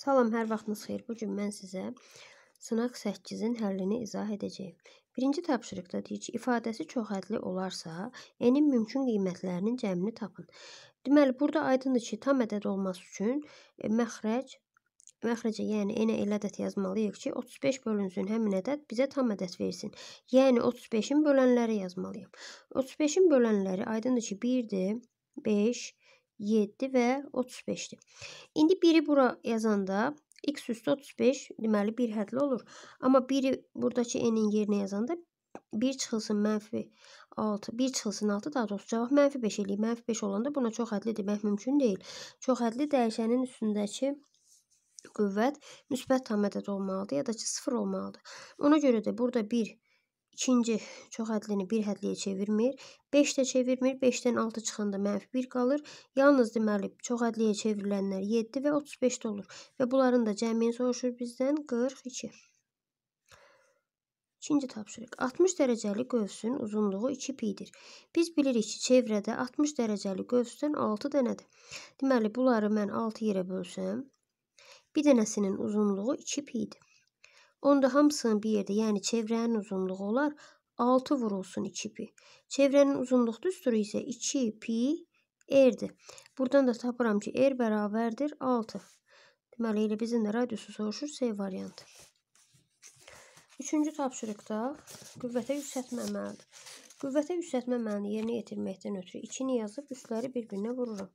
Salam, hər vaxtınız xeyir. Bu gün mən sizə sınaq 8-in həllini izah edəcəyəm. Birinci tapşırıqda deyir ki, ifadəsi çoxhədli olarsa, n-in mümkün qiymətlərinin cəmini tapın. Deməli, burada aydındır ki, tam ədəd olması üçün e, məxrəc məxrəcə, yəni n-ə elə ədəd yazmalıyıq ki, 35 bölünsün həmin ədəd bizə tam ədəd versin. Yəni 35-in bölənləri yazmalıyam. 35-in bölənləri aydındır ki, 1-dir, 5, 7 və 35-dir. İndi 1-i bura yazanda x üstü 35 deməli 1 hədli olur. Amma 1-i buradakı n-in yerinə yazanda 1 çıxılsın mənfi 6, 1 çıxılsın 6 daha doğrusu cavab mənfi 5 eləyir. Mənfi 5 olanda buna çox hədli demək mümkün deyil. Çox hədli dəyişənin üstündəki qüvvət müsbət tam ədəd olmalıdır ya da ki 0 olmalıdır. Ona görə də burada 1 ikinci çox hədlini bir hədliyə çevirmir. 5 də çevirmir. 5-dən 6 çıxanda mənfi 1 qalır. Yalnız deməli çox hədliyə çevrilənlər 7 və 35 də olur. Və bunların da cəmini soruşur bizdən 42. İkinci tapşırıq. 60 dərəcəli qövsün uzunluğu 2 pidir. Biz bilirik ki, çevrədə 60 dərəcəli qövsdən 6 dənədir. Deməli, bunları mən 6 yerə bölsəm, bir dənəsinin uzunluğu 2 pidir. Onda hamısının bir yerdə, yəni çevrənin uzunluğu olar 6 vurulsun 2pi. Çevrənin uzunluq düsturu isə 2pi r-dir. Buradan da tapıram ki, r er bərabərdir 6. Deməli, elə bizim də radiusu soruşur C variantı. Üçüncü tapşırıqda qüvvətə yüksətmə əməlidir. Qüvvətə yüksətmə əməlini yerinə yetirməkdən ötürü 2-ni yazıb üstləri bir-birinə vururam.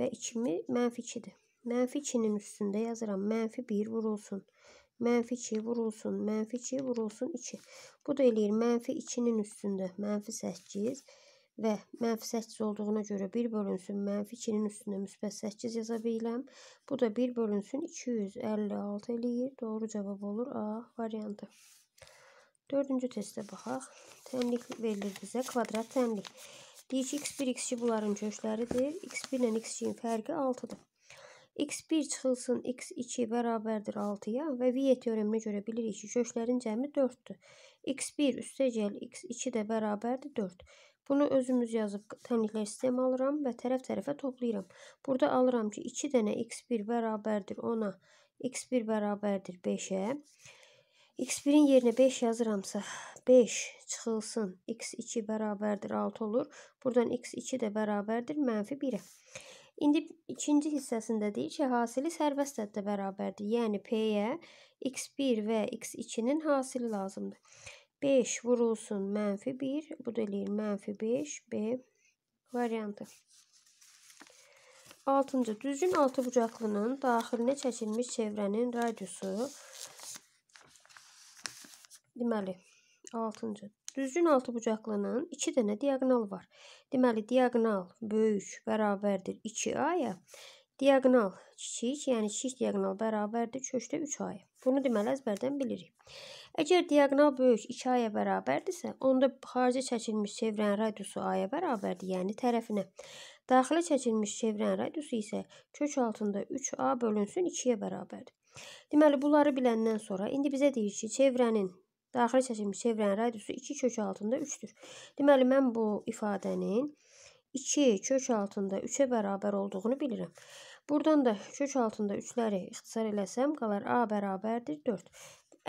Və 2-mi mənfi 2-dir. Mənfi 2-nin üstündə yazıram. Mənfi 1 vurulsun. Mənfi 2 vurulsun, mənfi 2 vurulsun 2. Bu da eləyir mənfi 2-nin üstündə mənfi 8 və mənfi 8 olduğuna görə 1 bölünsün, mənfi 2-nin üstündə müsbət 8 yaza bilirəm. Bu da 1 bölünsün 256 eləyir. Doğru cavab olur A variantı. Dördüncü testə baxaq. Tənlik verilir bizə kvadrat tənlik. Deyir ki, x1, x2 bunların kökləridir. x1 ilə x2-nin fərqi 6-dır x1 çıxılsın x2 bərabərdir 6-ya və Viye teoreminə görə bilirik ki, köklərin cəmi 4-dür. x1 üstəgəl x2 də bərabərdir 4. Bunu özümüz yazıb tənliklər sistemi alıram və tərəf-tərəfə toplayıram. Burada alıram ki, 2 dənə x1 bərabərdir 10-a, x1 bərabərdir 5-ə. X1-in yerinə 5 yazıramsa, 5 çıxılsın, x2 bərabərdir 6 olur. Buradan x2 də bərabərdir mənfi 1-ə. İndi ikinci hissəsində deyir ki, hasili sərvəst həddə bərabərdir. Yəni P-yə x1 və x2-nin hasili lazımdır. 5 vurulsun mənfi 1, bu da eləyir mənfi 5, B variantı. Altıncı, düzgün altı bucaqlının daxilinə çəkilmiş çevrənin radiusu. Deməli, altıncı, Düzgün altıbucaqlının 2 dənə diaqonal var. Deməli, diaqonal böyük bərabərdir 2A-ya. Diaqonal kiçik, yəni kiçik diaqonal bərabərdir kökdə 3A-ya. Bunu deməli əzbərdən bilirik. Əgər diaqonal böyük 2A-ya bərabərdirsə, onda xarici çəkilmiş çevrənin radiusu A-ya bərabərdir, yəni tərəfinə. Daxilə çəkilmiş çevrənin radiusu isə kök altında 3A bölünsün 2-yə bərabərdir. Deməli, bunları biləndən sonra indi bizə deyir ki, çevrənin Daxili çəkilmiş çevrənin radiusu 2 kök altında 3-dür. Deməli, mən bu ifadənin 2 kök altında 3-ə bərabər olduğunu bilirəm. Buradan da kök altında 3-ləri ixtisar eləsəm, qalar A bərabərdir 4.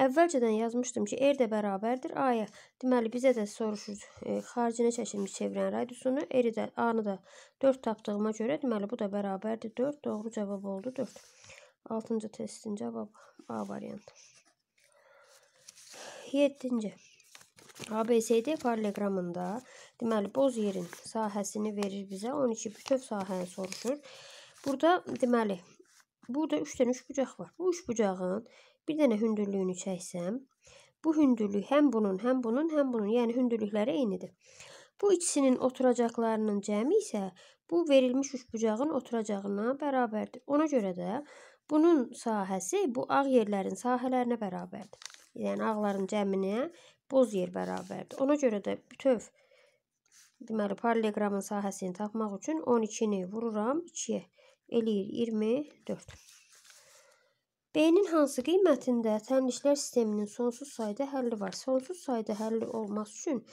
Əvvəlcədən yazmışdım ki, R e də bərabərdir A-ya. Deməli, bizə də soruşur, e, xaricinə çəkilmiş çevrənin radiusunu, R-i də, A-nı da 4 tapdığıma görə, deməli, bu da bərabərdir 4. Doğru cavab oldu 4. 6-cı testin cavabı A variantı. 47-ci ABCD paraleqramında deməli boz yerin sahəsini verir bizə 12 bütöv sahəni soruşur. Burada deməli burada 3 dənə 3 bucaq var. Bu 3 bucağın bir dənə hündürlüyünü çəksəm, bu hündürlük həm bunun, həm bunun, həm bunun, yəni hündürlükləri eynidir. Bu ikisinin oturacaqlarının cəmi isə bu verilmiş üç bucağın oturacağına bərabərdir. Ona görə də bunun sahəsi bu ağ yerlərin sahələrinə bərabərdir yəni ağların cəminə boz yer bərabərdir. Ona görə də bütöv deməli paralleqramın sahəsini tapmaq üçün 12-ni vururam 2-yə. Eləyir 24. B-nin hansı qiymətində tənliklər sisteminin sonsuz sayda həlli var? Sonsuz sayda həlli olması üçün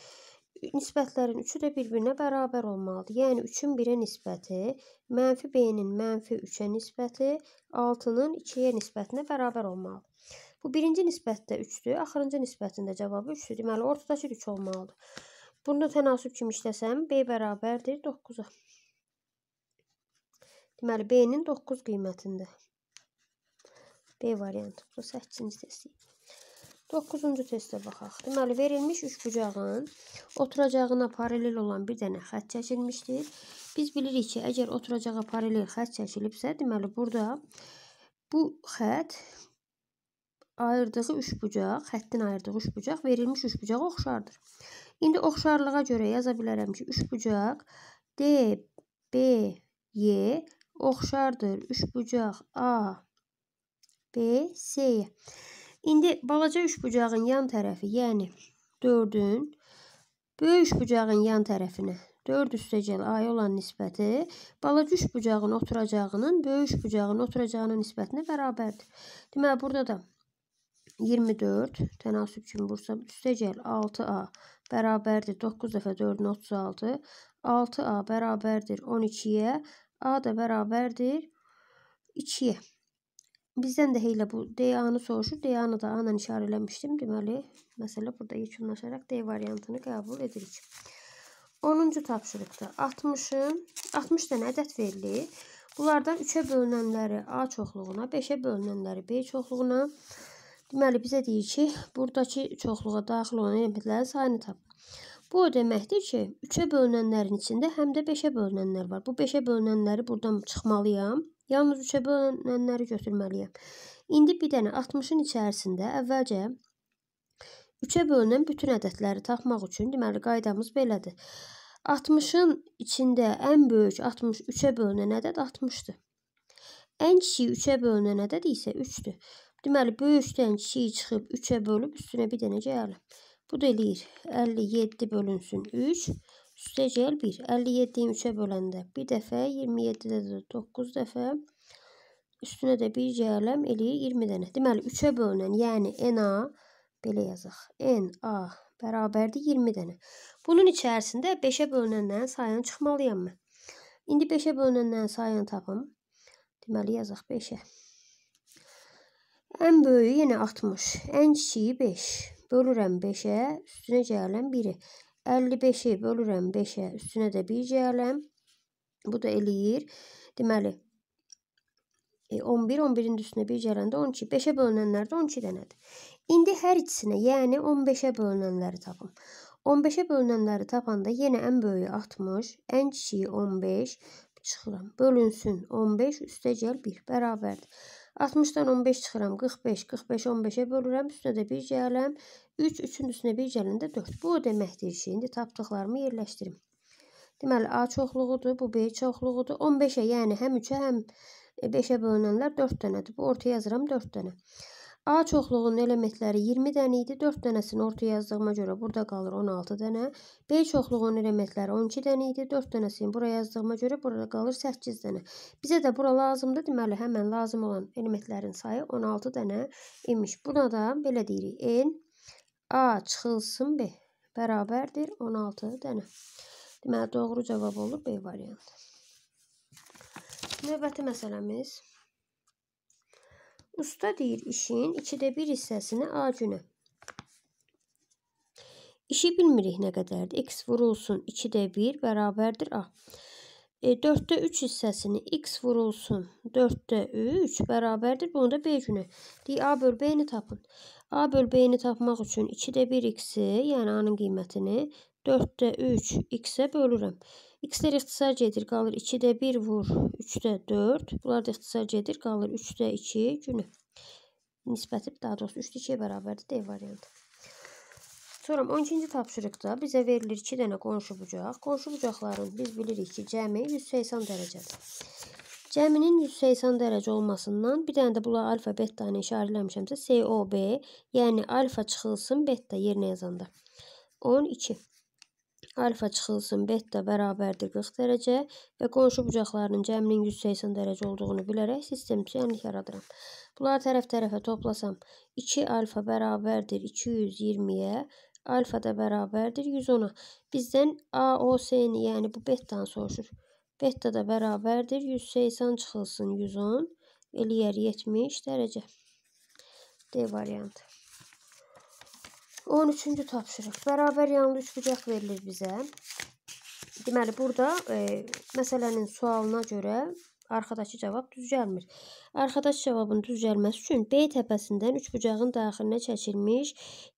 nisbətlərin üçü də bir-birinə bərabər olmalıdır. Yəni 3-ün 1-ə nisbəti, mənfi B-nin mənfi 3-ə nisbəti, 6-nın 2-yə nisbətinə bərabər olmalıdır. Bu birinci nisbətdə 3-dür, axırıncı nisbətində cavabı 3-dür. Deməli, ortadakı 3 olmalıdır. Bunu da tənasüb kimi işləsəm, B bərabərdir 9-a. Deməli, B-nin 9 qiymətində. B variantı. Bu 8-ci testdir. 9-cu testə baxaq. Deməli, verilmiş üçbucağın oturacağına paralel olan bir dənə xətt çəkilmişdir. Biz bilirik ki, əgər oturacağa paralel xətt çəkilibsə, deməli, burada bu xətt ayırdığı üçbucaq, xəttin ayırdığı üçbucaq verilmiş üçbucağa oxşardır. İndi oxşarlığa görə yaza bilərəm ki, üçbucaq D, B, Y oxşardır üçbucaq A, B, C-yə. İndi balaca üçbucağın yan tərəfi, yəni 4-ün böyük üçbucağın yan tərəfinə 4 üstəgəl ay olan nisbəti balaca üçbucağın oturacağının böyük üçbucağın oturacağının nisbətinə bərabərdir. Deməli, burada da 24 tənasübçün bursa üstəgəl 6A bərabərdir 9 dəfə 4-ün 36. 6A bərabərdir 12-yə. A da bərabərdir 2-yə. Bizdən də heylə bu D-anı soruşur. D-anı da A-la işarə eləmişdim. Deməli, məsələ burada yekunlaşaraq D variantını qəbul edirik. 10-cu tapşırıqda 60-ın 60 dənə ədəd verilir. Bunlardan 3-ə bölünənləri A çoxluğuna, 5-ə bölünənləri B çoxluğuna, Deməli, bizə deyir ki, buradakı çoxluğa daxil olan elementlərin sayını tap. Bu o deməkdir ki, 3-ə bölünənlərin içində həm də 5-ə bölünənlər var. Bu 5-ə bölünənləri buradan çıxmalıyam. Yalnız 3-ə bölünənləri götürməliyəm. İndi bir dənə 60-ın içərisində əvvəlcə 3-ə bölünən bütün ədədləri tapmaq üçün, deməli, qaydamız belədir. 60-ın içində ən böyük 63-ə bölünən ədəd 60-dır. Ən kiçik 3-ə bölünən ədəd isə 3-dür. Deməli, böyükdən kiçiyi çıxıb 3-ə bölüb, üstünə bir dənə gəlir. Bu da eləyir. 57 bölünsün 3. Üstə gəl 1. 57-yi 3-ə böləndə bir dəfə, 27-də də 9 dəfə. Üstünə də bir gələm, eləyir 20 dənə. Deməli, 3-ə bölünən, yəni NA belə yazıq. NA bərabərdir 20 dənə. Bunun içərisində 5-ə bölünənlərin sayını çıxmalıyam mən. İndi 5-ə bölünənlərin sayını tapım. Deməli, yazıq 5-ə. Ən böyüyü yenə 60, ən kiçiyi 5. Bölürəm 5-ə, üstünə gələn 1-i. 55-i bölürəm 5-ə, üstünə də 1 gələm. Bu da eləyir. Deməli, 11, e, 11-in üstünə 1 gələndə 12. 5-ə bölünənlər də 12 dənədir. İndi hər ikisinə, yəni 15-ə bölünənləri tapım. 15-ə bölünənləri tapanda yenə ən böyüyü 60, ən kiçiyi 15 çıxıram. Bölünsün 15, üstə gəl 1 bərabərdir. 60-dan 15 çıxıram. 45, 45 15-ə bölürəm. Üstünə də 1 gələm. 3, 3-ün üstünə 1 gələndə 4. Bu deməkdir ki, indi tapdıqlarımı yerləşdirim. Deməli, A çoxluğudur, bu B çoxluğudur. 15-ə, yəni həm 3-ə, həm 5-ə e, bölünənlər 4 dənədir. Bu orta yazıram 4 dənə. A çoxluğunun elementləri 20 dənə idi. 4 dənəsini orta yazdığıma görə burada qalır 16 dənə. B çoxluğunun elementləri 12 dənə idi. 4 dənəsini bura yazdığıma görə burada qalır 8 dənə. Bizə də bura lazımdır. Deməli, həmən lazım olan elementlərin sayı 16 dənə imiş. Buna da belə deyirik. N A çıxılsın B bərabərdir 16 dənə. Deməli, doğru cavab olur B variantı. Növbəti məsələmiz Usta deyir işin ikidə bir hissəsini acünə. İşi bilmirik nə qədərdir. X vurulsun 2-də 1 bərabərdir A. E, 4-də 3 hissəsini X vurulsun 4-də 3 bərabərdir. Bunu da B günə. Deyək A böl B-ni tapın. A böl B-ni tapmaq üçün 2-də 1 X-i, yəni A-nın qiymətini 4-də 3 x-ə bölürəm. X-lər ixtisar gedir, qalır 2-də 1 vur 3-də 4. Bunlar da ixtisar gedir, qalır 3-də 2 günü. Nisbəti daha doğrusu 3-də 2-yə bərabərdir D variantı. Sonra 12-ci tapşırıqda bizə verilir 2 dənə qonşu bucaq. Qonşu bucaqların biz bilirik ki, cəmi 180 dərəcədir. Cəminin 180 dərəcə olmasından bir dənə də bula alfa bettanı işarələmişəmsə COB, yəni alfa çıxılsın betta yerinə yazanda. 12. Alfa çıxılsın beta bərabərdir 40 dərəcə və qonşu bucaqlarının cəminin 180 dərəcə olduğunu bilərək sistem üçgənlik yaradıram. Bunları tərəf-tərəfə toplasam 2 alfa bərabərdir 220-yə, alfa da bərabərdir 110-a. Bizdən AOC-ni, yəni bu betanı soruşur. Beta da bərabərdir 180 çıxılsın 110 eləyər 70 dərəcə. D variantı. 13-cü tapşırıq. Bərabər yanlı üçbucaq verilir bizə. Deməli, burada e, məsələnin sualına görə arxadakı cavab düz gəlmir. Arxadakı cavabın düz gəlməsi üçün B təpəsindən üçbucağın daxilinə çəkilmiş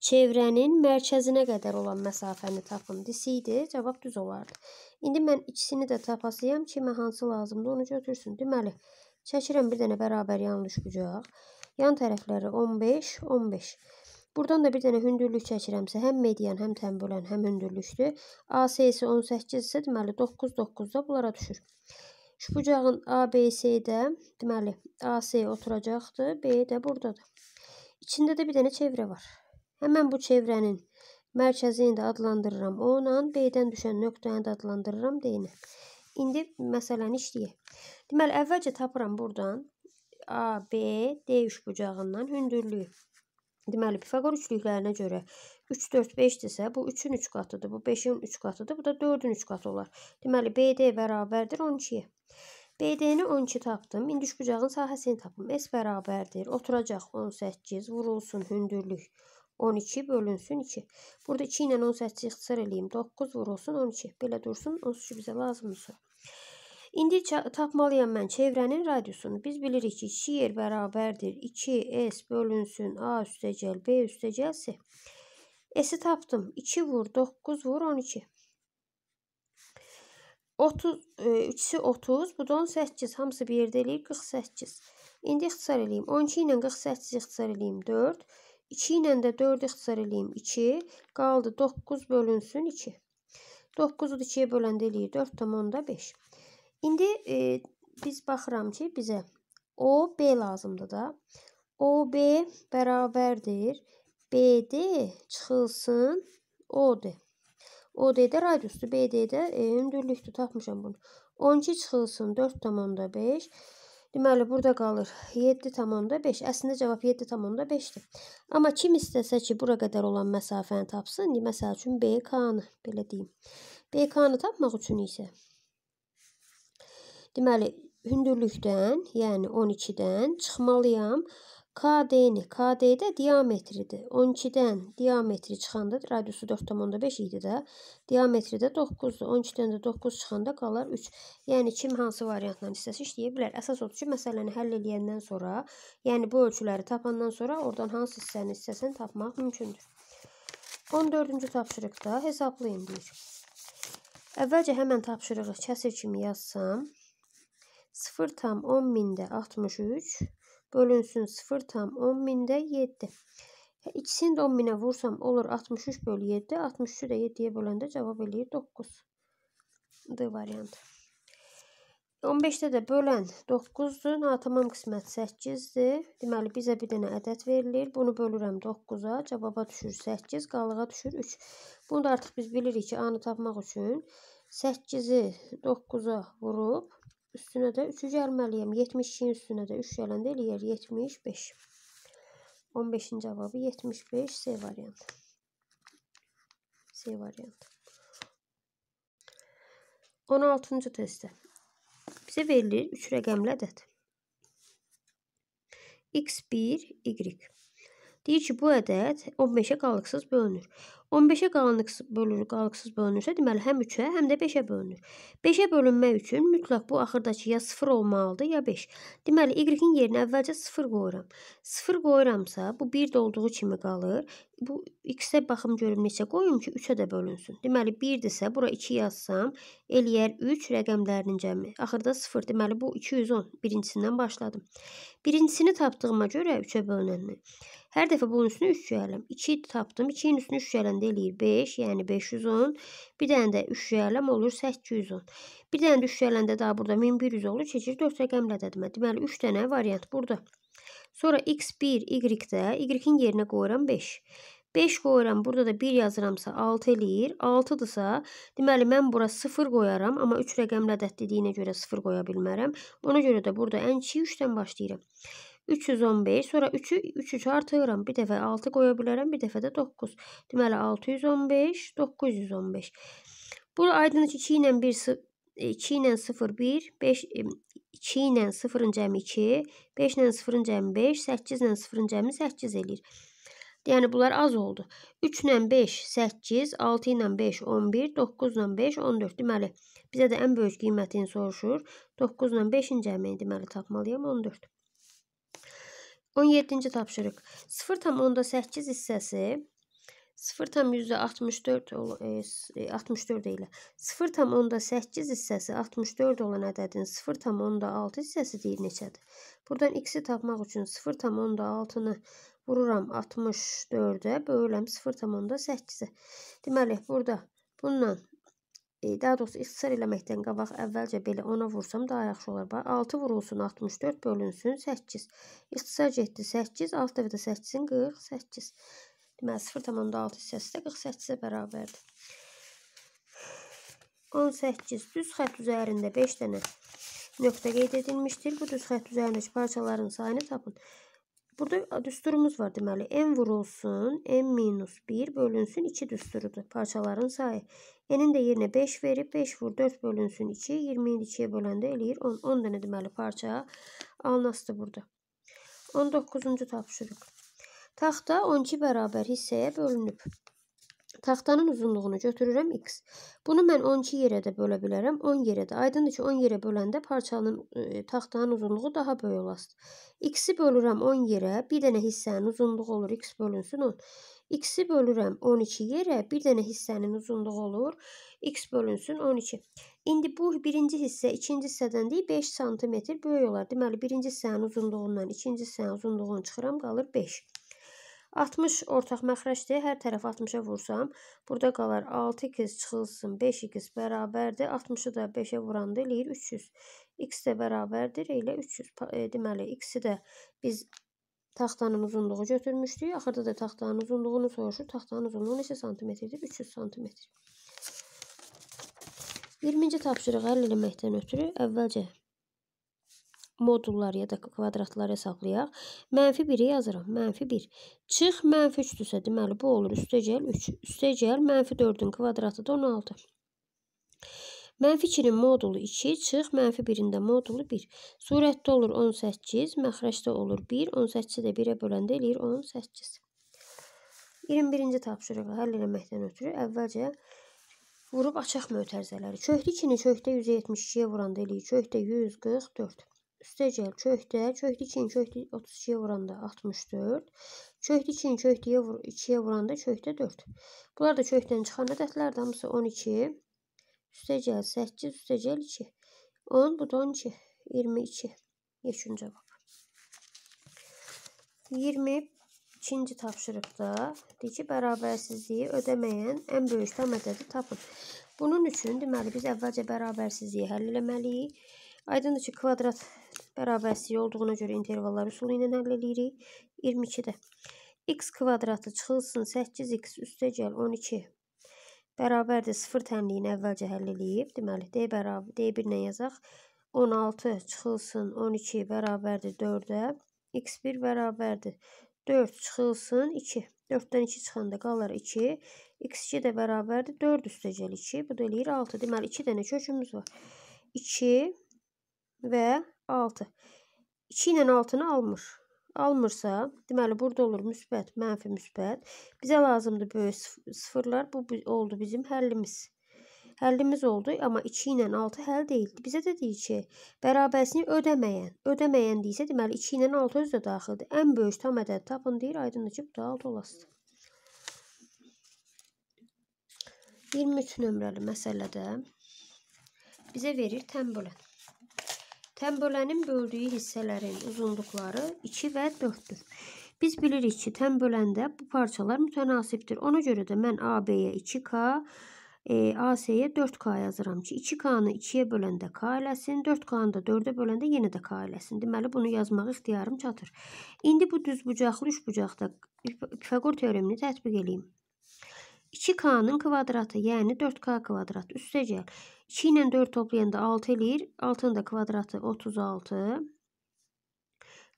çevrənin mərkəzinə qədər olan məsafəni tapın desəydi, cavab düz olardı. İndi mən ikisini də tapasıyam ki, mən hansı lazımdır onu götürsün. Deməli, çəkirəm bir dənə bərabər yanlı üçbucaq. Yan tərəfləri 15, 15. Buradan da bir dənə hündürlük çəkirəmsə, həm median, həm tənbölən, həm hündürlükdür. AC-si 18 isə deməli 9 9-da bunlara düşür. Şu bucağın ABC-də deməli AC oturacaqdır, B də burdadır. İçində də bir dənə çevrə var. Həmən bu çevrənin mərkəzini də adlandırıram O ilə, B-dən düşən nöqtəni də adlandırıram D ilə. İndi məsələni işləyək. Deməli əvvəlcə tapıram burdan A, B, D üçbucağından hündürlüyü. Deməli, Pifaqor üçlüklərinə görə 3, 4, 5-dirsə, bu 3-ün 3 qatıdır, bu 5-in 3 qatıdır, bu da 4-ün 3 qatı olar. Deməli, BD bərabərdir 12-yə. BD-ni 12 tapdım. İndi üçbucağın sahəsini tapım. S bərabərdir. Oturacaq 18, vurulsun hündürlük 12, bölünsün 2. Burada 2 ilə 18-i ixtisar eləyim. 9 vurulsun 12. Belə dursun. 13 bizə lazımdır. İndi tapmalıyam mən çevrənin radiusunu. Biz bilirik ki, 2 r bərabərdir 2s bölünsün a üstəgəl b üstəgəlsi. S-i tapdım. 2 vur 9 vur 12. 30 3-si 30, bu da 18. Hamısı bir yerdə eləyir 48. İndi ixtisar eləyim. 12 ilə 48 ixtisar eləyim 4. 2 ilə də 4 ixtisar eləyim 2. Qaldı 9 bölünsün 2. 9-u 2-yə böləndə eləyir 4,5. İndi e, biz baxıram ki, bizə OB lazımdır da. OB bərabərdir. BD çıxılsın OD. OD-də radiusdur, BD-də e, hündürlükdür, tapmışam bunu. 12 çıxılsın 4,5. Deməli, burada qalır 7,5. Əslində cavab 7,5-dir. Amma kim istəsə ki, bura qədər olan məsafəni tapsın, məsəl üçün BK-nı, belə deyim. BK-nı tapmaq üçün isə Deməli, hündürlükdən, yəni 12-dən çıxmalıyam. KD-ni, KD-də diametridir. 12-dən diametri çıxanda radiusu 4,5 idi də, diametri də 9-dur. 12-dən də 9 çıxanda qalar 3. Yəni kim hansı variantla istəsə işləyə bilər. Əsas odur ki, məsələni həll edəndən sonra, yəni bu ölçüləri tapandan sonra oradan hansı hissəni istəsən tapmaq mümkündür. 14-cü tapşırıqda hesablayın deyir. Əvvəlcə həmən tapşırığı kəsir kimi yazsam, 0 tam 10 binde 63 bölünsün 0 tam 10 binde 7. İkisini də 10 binə vursam olur 63 bölü 7. 63-ü də 7-yə böləndə cavab eləyir 9. D variantı. 15-də də bölən 9-dur. Natamam qismət 8-dir. Deməli, bizə bir dənə ədəd verilir. Bunu bölürəm 9-a. Cavaba düşür 8. Qalığa düşür 3. Bunu da artıq biz bilirik ki, A-nı tapmaq üçün 8-i 9-a vurub üstünə də 3-ü gəlməliyəm. 72-nin üstünə də 3 gələndə eləyər 75. 15-ci cavabı 75 C variantı. C variantı. 16-cı testdə bizə verilir 3 rəqəmli ədəd. X1, Y. Deyir ki, bu ədəd 15-ə qalıqsız bölünür. 15-ə qalıqsız bölünür, qalıqsız bölünürsə, deməli həm 3-ə, həm də 5-ə bölünür. 5-ə bölünmək üçün mütləq bu axırdakı ya 0 olmalıdır, ya 5. Deməli y-in yerinə əvvəlcə 0 qoyuram. 0 qoyuramsa, bu 1-də olduğu kimi qalır. Bu x-ə baxım görüm neçə qoyum ki, 3-ə də bölünsün. Deməli 1-dirsə, bura 2 yazsam, eləyər 3 rəqəmlərinin cəmi. Axırda 0. Deməli bu 210. Birincisindən başladım. Birincisini tapdığıma görə 3-ə bölünənini Hər dəfə bunun üstünə 3 yeyələm. 2 tapdım. 2-nin üstünə 3 yeyələndə eləyir 5, yəni 510. Bir dənə də 3 yeyələm olur 810. Bir dənə də 3 yeyələndə daha burada 1100 olur. Keçir 4 rəqəmlə dədimə. Deməli 3 dənə variant burada. Sonra x1, y-də y-in yerinə qoyuram 5. 5 qoyuram, burada da 1 yazıramsa 6 eləyir. 6-dırsa, deməli mən bura 0 qoyaram, amma 3 rəqəmli ədəd dediyinə görə 0 qoya bilmərəm. Ona görə də burada ən kiçik 3-dən başlayıram. 315, sonra 3-ü 3 3 artırıram. Bir dəfə 6 qoya bilərəm, bir dəfə də 9. Deməli 615, 915. Bu aydın ki 2 ilə 1 2 ilə 0 1, 5 2 ilə 0-ın cəmi 2, 5 ilə 0-ın cəmi 5, 8 ilə 0-ın cəmi 8 eləyir. Yəni bunlar az oldu. 3 ilə 5 8, 6 ilə 5 11, 9 ilə 5 14. Deməli bizə də ən böyük qiymətini soruşur. 9 ilə 5-in cəmini deməli tapmalıyam 14. 17-ci tapşırıq. 0,8 hissəsi 0,64 64 ilə 0,8 hissəsi 64 olan ədədin 0,6 hissəsi deyir neçədir? Buradan x-i tapmaq üçün 0,6-nı vururam 64-ə, bölürəm 0,8-ə. Deməli, burada bununla E, daha doğrusu ixtisar eləməkdən qabaq əvvəlcə belə 10-a vursam daha yaxşı olar. Bax 6 vurulsun 64 bölünsün 8. İxtisar getdi 8, 6 dəfə də 8-in 48. Deməli 0.6 hissəsi də 48-ə bərabərdir. 18 düz xətt üzərində 5 dənə nöqtə qeyd edilmişdir. Bu düz xətt üzərindəki parçaların sayını tapın. Burada düsturumuz var deməli. M vurulsun, M minus 1 bölünsün 2 düsturudur. Parçaların sayı. N-in də yerinə 5 verib. 5 vur 4 bölünsün 2. 27 2-yə böləndə eləyir 10. 10 dənə deməli parça alınasıdır burada. 19-cu tapışırıq. Taxta 12 bərabər hissəyə bölünüb. Taxtanın uzunluğunu götürürəm x. Bunu mən 12 yerə də bölə bilərəm, 10 yerə də. Aydındır ki, 10 yerə böləndə parçanın e, taxtanın uzunluğu daha böyük olasıdır. x-i bölürəm 10 yerə, bir dənə hissənin uzunluğu olur, x bölünsün 10. X-i bölürəm 12 yerə, bir dənə hissənin uzunluğu olur. X bölünsün 12. İndi bu birinci hissə ikinci hissədən deyil 5 cm böyük olar. Deməli, birinci hissənin uzunluğundan ikinci hissənin uzunluğunu çıxıram, qalır 5. 60 ortaq məxrəcdir. Hər tərəf 60-a vursam, burada qalar 6x çıxılsın 5x bərabərdir. 60-ı da 5-ə vuranda eləyir 300. X də bərabərdir, elə 300. E, deməli, x-i də biz Taxtanın uzunluğu götürmüşdük. Axırda da taxtanın uzunluğunu soruşur. Taxtanın uzunluğu neçə santimetrdir? 300 santimetr. 20-ci tapşırığı həll eləməkdən ötürü əvvəlcə modullar ya da kvadratları hesablayaq. Mənfi 1-i yazıram. Mənfi 1. Çıx mənfi 3-dürsə, deməli bu olur. Üstə gəl 3. Üstə gəl mənfi 4-ün kvadratı da 16. Mənfi 2-nin modulu 2, çıx, mənfi 1-in də modulu 1. Surətdə olur 18, məxrəcdə olur 1, 18-i də 1-ə böləndə eləyir 18. 21-ci tapşırığı həll eləməkdən ötürü əvvəlcə vurub açaq mötərizələri. Köhtə 2-ni köhtə 172-yə vuranda eləyir köhtə 144. Üstə gəl köhtə, köhtə 2-ni köhtə 32-yə vuranda 64, köhtə 2-ni köhtəyə vur 2-yə vuranda köhtə 4. Bunlar da köhtdən çıxan ədədlər hamısı 12 üstəcəl 8 üstəcəl 2. 10 bu da 12. 22. Yeşün cavab. 22-ci tapşırıqda deyir ki, bərabərsizliyi ödəməyən ən böyük tam ədədi tapın. Bunun üçün deməli biz əvvəlcə bərabərsizliyi həll eləməliyik. Aydındır ki, kvadrat bərabərsizliyi olduğuna görə intervallar üsulu ilə həll eləyirik. 22-də x kvadratı çıxılsın 8x üstəgəl 12 Bərabərdir, sıfır təmliyini əvvəlcə həll eləyib. Deməli, D, bərabər, D birinə yazaq. 16 çıxılsın 12 bərabərdir 4-ə. X1 bərabərdir 4 çıxılsın 2. 4-dən 2 çıxanda qalır 2. X2 də bərabərdir 4 üstəcəl 2. Bu da eləyir 6. Deməli, 2 dənə kökümüz var. 2 və 6. 2 ilə 6-nı almır almırsa, deməli burada olur müsbət, mənfi, müsbət. Bizə lazımdır böyük sıfırlar. Bu oldu bizim həllimiz. Həllimiz oldu, amma 2 ilə 6 həll deyildi. Bizə də deyir ki, bərabərsini ödəməyən. Ödəməyən deyilsə, deməli 2 ilə 6 özü də daxildir. Ən böyük tam ədədi tapın deyir, aydındır ki, bu da 6 olasıdır. 23 nömrəli məsələdə bizə verir tənbölən. Tənbölənin böldüyü hissələrin uzunluqları 2 və 4-dür. Biz bilirik ki, tənböləndə bu parçalar mütənasibdir. Ona görə də mən AB-yə 2K, e, AC-yə 4K yazıram ki, 2K-nı 2-yə böləndə K eləsin, 4K-nı da 4-ə böləndə yenə də K eləsin. Deməli, bunu yazmaq ixtiyarım çatır. İndi bu düzbucaqlı üçbucaqda Pifaqor teoremini tətbiq edeyim. 2k-nın yəni kvadratı, yəni 4k kvadrat üstə gəl. 2 ilə 4 toplayanda 6 eləyir. 6-nın da kvadratı 36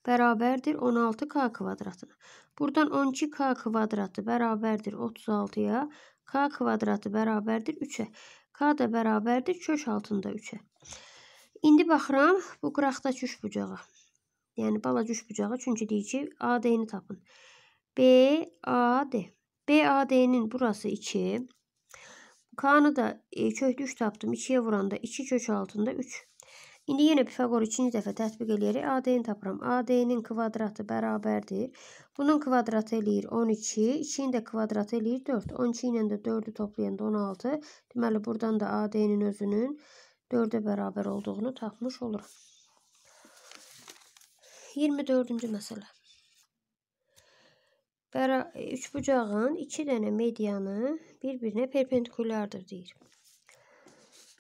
bərabərdir 16k kvadratına. Buradan 12k kvadratı bərabərdir 36-ya, k kvadratı bərabərdir 3-ə. k da bərabərdir kök altında 3-ə. İndi baxıram bu qıraqdakı üç bucağa. Yəni balaca üç bucağa, çünki deyir ki, AD-ni tapın. B, AD. BAD-nin burası 2. K'nı da e, kökdə 3 tapdım. 2-yə vuranda 2 kök altında 3. İndi yenə Pifaqor ikinci dəfə tətbiq eləyərək AD-ni tapıram. AD-nin kvadratı bərabərdir. Bunun kvadratı eləyir 12, 2-nin də kvadratı eləyir 4. 12 ilə də 4-ü toplayanda 16. Deməli, buradan da AD-nin özünün 4-ə bərabər olduğunu tapmış olurum. 24-cü məsələ. E, üç bucağın iki dənə medianı bir-birinə perpendikulyardır deyir.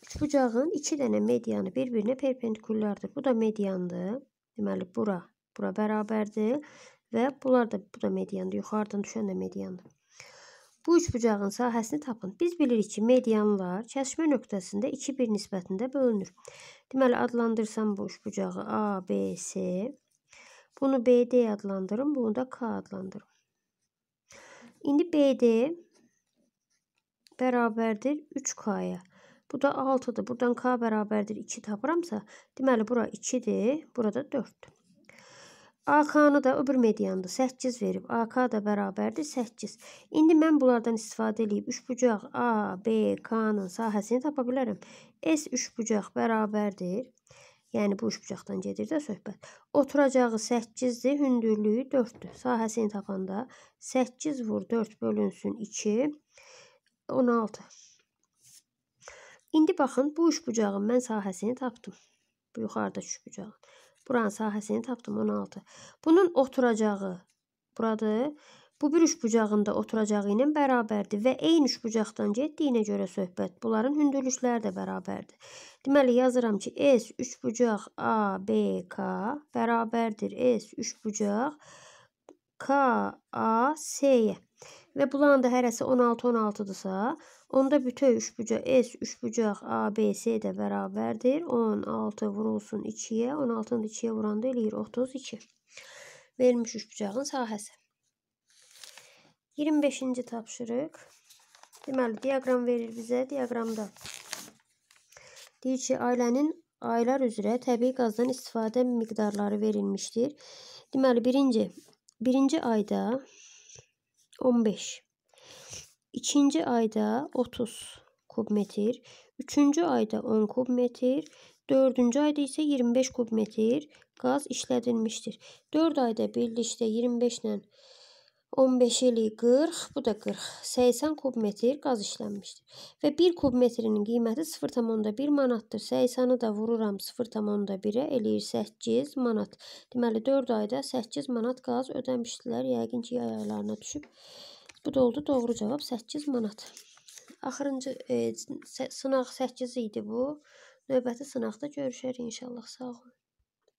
Üç bucağın iki dənə medianı bir-birinə perpendikulyardır. Bu da mediandır. Deməli, bura, bura bərabərdir. Və bunlar da, bu da mediandır. Yuxarıdan düşən də mediandır. Bu üç bucağın sahəsini tapın. Biz bilirik ki, medianlar kəsişmə nöqtəsində 2-1 nisbətində bölünür. Deməli, adlandırsam bu üç bucağı A, B, C. Bunu B, D adlandırım, bunu da K adlandırım. İndi BD bərabərdir 3K-ya. Bu da 6-dır. Buradan K bərabərdir 2 tapıramsa, deməli bura 2-dir, burada 4-dür. AK-nı da öbür medianda 8 verib. AK da bərabərdir 8. İndi mən bunlardan istifadə edib üçbucaq A, B, K-nın sahəsini tapa bilərəm. S üçbucaq bərabərdir Yəni bu üç bucaqdan gedir də söhbət. Oturacağı 8-dir, hündürlüyü 4-dür. Sahəsini tapanda 8 vur 4 bölünsün 2, 16. İndi baxın, bu üç bucağın mən sahəsini tapdım. Bu yuxarıda üç bucağın. Buranın sahəsini tapdım 16. Bunun oturacağı buradır bu bir üçbucağında oturacağı ilə bərabərdir və eyni üçbucaqdan getdiyinə görə söhbət bunların hündürlükləri də bərabərdir. Deməli yazıram ki, S üçbucaq ABK bərabərdir S üçbucaq KAS-yə. Və bunların da hərəsi 16-16-dırsa, onda bütöv üçbucaq S üçbucaq ABC də bərabərdir. 16 vurulsun 2-yə, 16-nı 2-yə vuranda eləyir 32. Verilmiş üçbucağın sahəsi. 25-ci tapşırıq. Deməli, diaqram verir bizə. Diaqramda deyir ki, ailənin aylar üzrə təbii qazdan istifadə miqdarları verilmişdir. Deməli, birinci, birinci ayda 15, ikinci ayda 30 kubmetr, üçüncü ayda 10 kubmetr, dördüncü ayda isə 25 kubmetr qaz işlədilmişdir. 4 ayda birlikdə 25 ilə 25 15 ili 40, bu da 40. 80 kub metr qaz işlənmişdir. Və 1 kub metrinin qiyməti 0,1 manatdır. 80-ı da vururam 0,1-ə, eləyir 8 manat. Deməli, 4 ayda 8 manat qaz ödəmişdilər. Yəqin ki, yay aylarına düşüb. Bu da oldu doğru cavab 8 manat. Axırıncı e, sınaq 8 idi bu. Növbəti sınaqda görüşərik inşallah. Sağ olun.